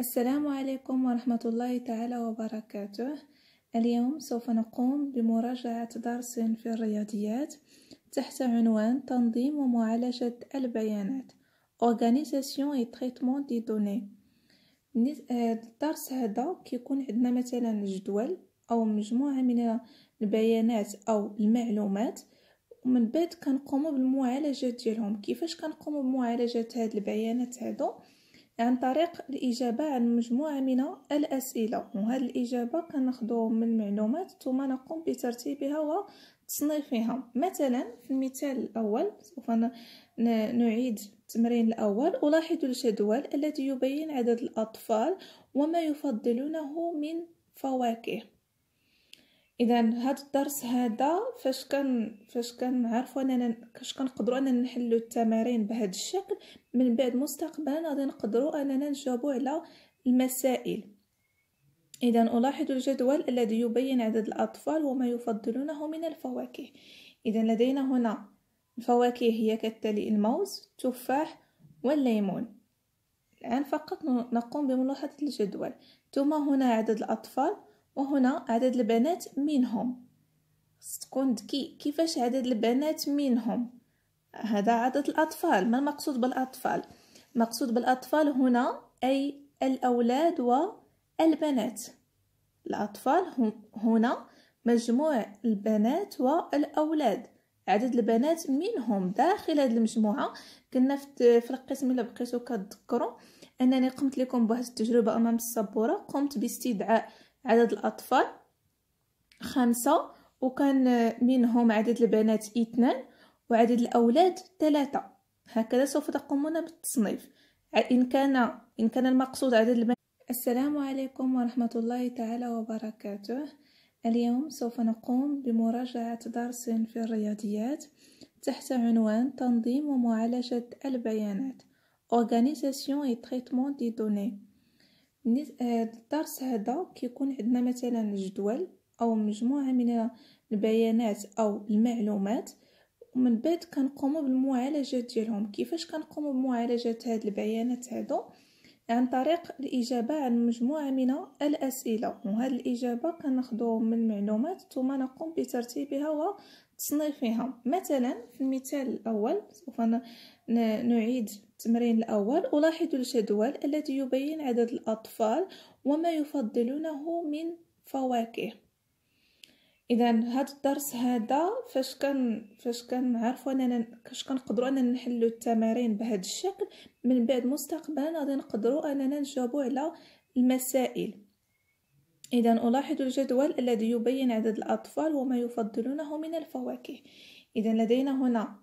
السلام عليكم ورحمة الله تعالى وبركاته اليوم سوف نقوم بمراجعة درس في الرياضيات تحت عنوان تنظيم ومعالجة البيانات Organisation et traitement des données آه، الدرس هذا كيكون عندنا مثلا جدول أو مجموعة من البيانات أو المعلومات ومن بعد كنقومو بالمعالجة ديالهم كيفاش كنقومو بمعالجة هاد البيانات هادو عن طريق الإجابة عن مجموعة من الأسئلة وهذه الإجابة كناخدو من المعلومات ثم نقوم بترتيبها وتصنيفها مثلا في المثال الأول سوف نعيد التمرين الأول ألاحظ الجدول الذي يبين عدد الأطفال وما يفضلونه من فواكه اذا هاد الدرس هذا فاش كان فاش كنعرفوا اننا فاش كنقدروا اننا نحلوا التمارين بهذا الشكل من بعد مستقبلا غادي نقدروا اننا نجاوبوا على المسائل اذا الاحظ الجدول الذي يبين عدد الاطفال وما يفضلونه من الفواكه اذا لدينا هنا الفواكه هي كالتالي الموز التفاح والليمون الان فقط نقوم بملاحظه الجدول ثم هنا عدد الاطفال وهنا عدد البنات منهم تكون ذكي كيفاش عدد البنات منهم هذا عدد الأطفال ما المقصود بالأطفال مقصود بالأطفال هنا أي الأولاد والبنات الأطفال هنا مجموع البنات والأولاد عدد البنات منهم داخل هذه المجموعة كنا في القسم اللي بقيتو كتذكروا أنني قمت لكم بواحد التجربة أمام السبورة قمت باستدعاء عدد الأطفال خمسة وكان منهم عدد البنات اثنان وعدد الأولاد ثلاثة هكذا سوف تقومون بالتصنيف إن كان إن كان المقصود عدد البنات السلام عليكم ورحمة الله تعالى وبركاته اليوم سوف نقوم بمراجعة درس في الرياضيات تحت عنوان تنظيم ومعالجة البيانات Organisation et traitement des données آه، الدرس هذا كيكون عندنا مثلا الجدول او مجموعه من البيانات او المعلومات ومن بعد كنقوموا بالمعالجه ديالهم كيفاش كنقوموا بمعالجه هاد البيانات هادو عن طريق الإجابة عن مجموعة من الأسئلة وهذه الإجابة كناخدو من المعلومات ثم نقوم بترتيبها وتصنيفها مثلا في المثال الأول سوف نعيد التمرين الأول ألاحظ الجدول الذي يبين عدد الأطفال وما يفضلونه من فواكه اذا هاد الدرس هذا فاش كان فاش عارفوا اننا فاش كنقدروا اننا نحلوا التمارين بهذا الشكل من بعد مستقبلا غادي نقدروا اننا نجاوبوا على المسائل اذا الاحظ الجدول الذي يبين عدد الاطفال وما يفضلونه من الفواكه اذا لدينا هنا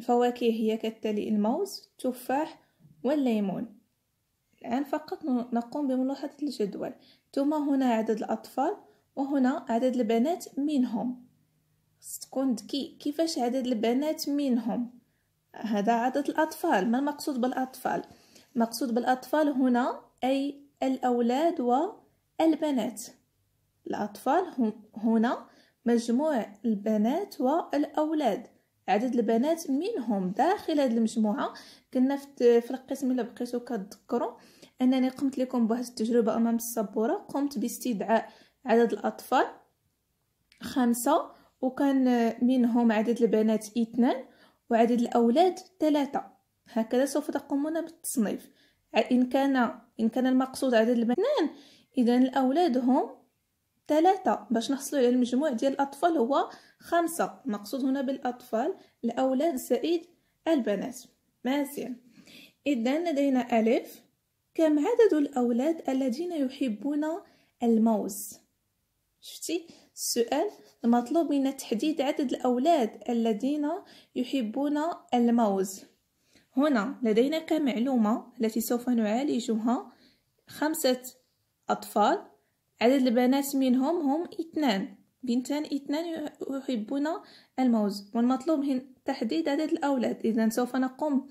الفواكه هي كالتالي الموز التفاح والليمون الآن فقط نقوم بملاحظة الجدول ثم هنا عدد الأطفال وهنا عدد البنات منهم تكون ذكي كيفاش عدد البنات منهم هذا عدد الأطفال ما المقصود بالأطفال مقصود بالأطفال هنا أي الأولاد والبنات الأطفال هنا مجموع البنات والأولاد عدد البنات منهم داخل هذه المجموعه كنا في القسم اللي بقيتو كتذكروا انني قمت لكم بواحد التجربه امام السبوره قمت باستدعاء عدد الاطفال خمسة وكان منهم عدد البنات اثنان وعدد الاولاد ثلاثة هكذا سوف تقومون بالتصنيف ان كان ان كان المقصود عدد البنات اذا الاولاد هم ثلاثة باش نحصلوا على المجموع ديال الأطفال هو خمسة المقصود هنا بالأطفال الأولاد زائد البنات مزيان إذا لدينا ألف كم عدد الأولاد الذين يحبون الموز شفتي السؤال المطلوب منا تحديد عدد الأولاد الذين يحبون الموز هنا لدينا كمعلومة التي سوف نعالجها خمسة أطفال عدد البنات منهم هم اثنان بنتان اثنان يحبون الموز والمطلوب هنا تحديد عدد الأولاد إذا سوف نقوم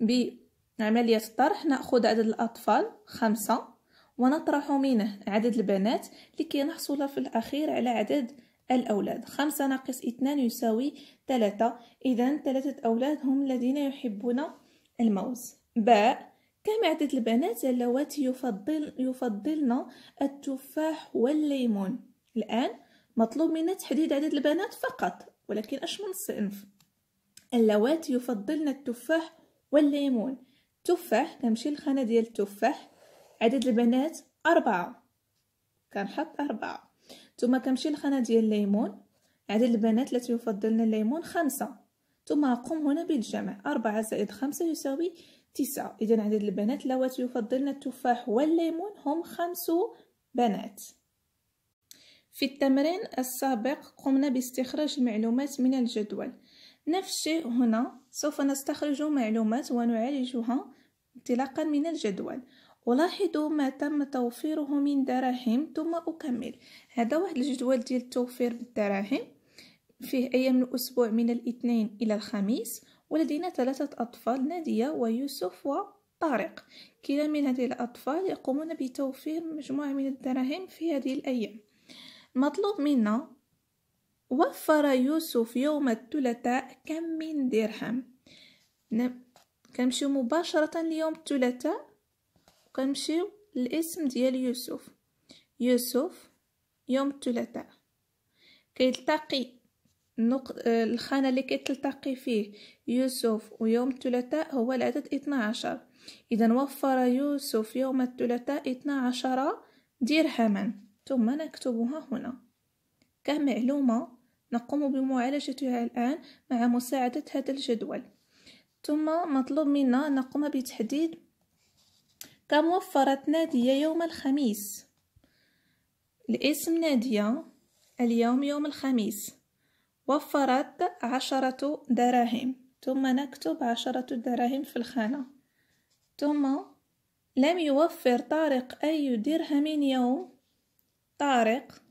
بعملية طرح نأخذ عدد الأطفال خمسة ونطرح منه عدد البنات لكي نحصل في الأخير على عدد الأولاد خمسة ناقص اثنان يساوي ثلاثة إذا ثلاثة أولاد هم الذين يحبون الموز باء كما عدد البنات اللواتي يفضل يفضلن التفاح والليمون الآن مطلوب منا تحديد عدد البنات فقط ولكن أش من صنف اللواتي يفضلن التفاح والليمون التفاح كنمشي للخانة ديال التفاح عدد البنات أربعة كنحط أربعة ثم كنمشي للخانة ديال الليمون عدد البنات التي يفضلن الليمون خمسة ثم أقوم هنا بالجمع أربعة زائد خمسة يساوي تسعة إذا عدد البنات اللواتي يفضلن التفاح والليمون هم خمس بنات في التمرين السابق قمنا باستخراج المعلومات من الجدول نفس الشيء هنا سوف نستخرج معلومات ونعالجها انطلاقا من الجدول ألاحظ ما تم توفيره من دراهم ثم أكمل هذا واحد الجدول ديال التوفير بالدراهم فيه أيام الأسبوع من الاثنين إلى الخميس ولدينا ثلاثة أطفال نادية ويوسف وطارق كلا من هذه الأطفال يقومون بتوفير مجموعة من الدراهم في هذه الأيام المطلوب منا وفر يوسف يوم الثلاثاء كم من درهم كنمشيو مباشرة ليوم الثلاثاء وكنمشيو الاسم ديال يوسف يوسف يوم الثلاثاء كيلتقي نق... الخانة اللي كتلتقي فيه يوسف ويوم الثلاثاء هو العدد 12 إذا وفر يوسف يوم الثلاثاء 12 درهما ثم نكتبها هنا كمعلومة نقوم بمعالجتها الآن مع مساعدة هذا الجدول ثم مطلوب منا نقوم بتحديد كم وفرت نادية يوم الخميس الاسم نادية اليوم يوم الخميس وفرت عشرة دراهم ثم نكتب عشرة دراهم في الخانة ثم لم يوفر طارق أي درهم يوم طارق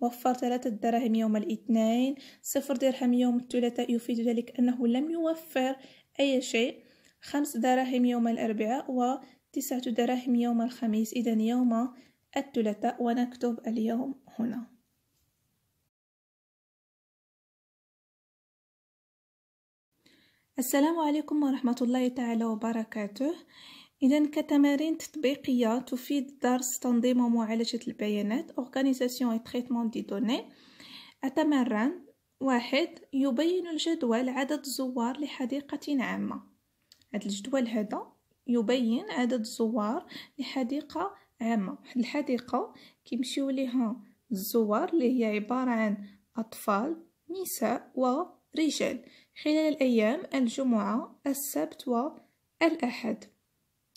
وفر ثلاثة دراهم يوم الاثنين صفر درهم يوم الثلاثاء يفيد ذلك أنه لم يوفر أي شيء خمس دراهم يوم الأربعاء وتسعة دراهم يوم الخميس إذا يوم الثلاثاء ونكتب اليوم هنا السلام عليكم ورحمة الله تعالى وبركاته إذا كتمارين تطبيقية تفيد درس تنظيم ومعالجة البيانات Organisation et traitement des données أتمرن واحد يبين الجدول عدد زوار لحديقة عامة هذا الجدول هذا يبين عدد زوار لحديقة عامة واحد الحديقة كيمشيو ليها الزوار اللي هي عبارة عن أطفال نساء و رجال خلال الأيام الجمعة السبت والأحد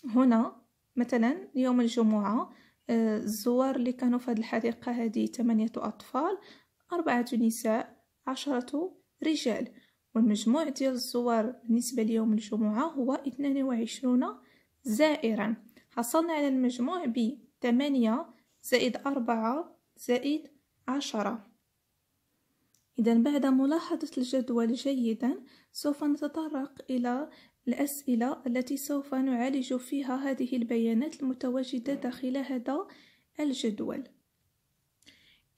هنا مثلا يوم الجمعة آه، الزوار اللي كانوا في هذه الحديقة هذه ثمانية أطفال أربعة نساء عشرة رجال والمجموع ديال الزوار بالنسبة ليوم الجمعة هو اثنان وعشرون زائرا حصلنا على المجموع ب 8 زائد أربعة زائد عشرة إذا بعد ملاحظة الجدول جيدا سوف نتطرق إلى الأسئلة التي سوف نعالج فيها هذه البيانات المتواجدة داخل هذا الجدول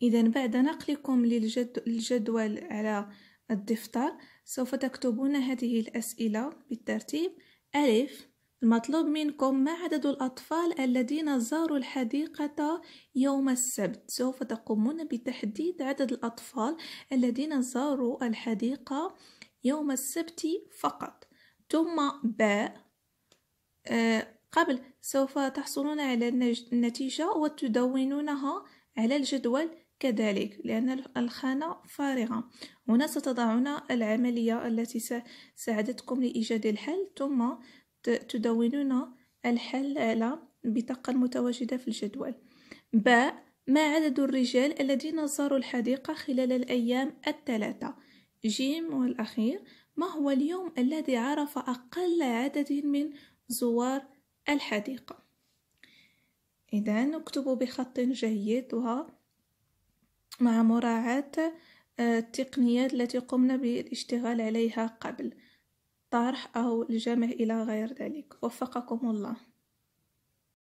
إذا بعد نقلكم للجدول على الدفتر سوف تكتبون هذه الأسئلة بالترتيب ألف المطلوب منكم ما عدد الأطفال الذين زاروا الحديقة يوم السبت سوف تقومون بتحديد عدد الأطفال الذين زاروا الحديقة يوم السبت فقط ثم باء آه، قبل سوف تحصلون على النتيجة وتدونونها على الجدول كذلك لأن الخانة فارغة هنا ستضعون العملية التي ساعدتكم لإيجاد الحل ثم تدونون الحل على البطاقة المتواجدة في الجدول ب ما عدد الرجال الذين زاروا الحديقة خلال الأيام الثلاثة جيم والأخير ما هو اليوم الذي عرف أقل عدد من زوار الحديقة إذا نكتب بخط جيد مع مراعاة آه، التقنيات التي قمنا بالاشتغال عليها قبل الطرح أو الجمع إلى غير ذلك وفقكم الله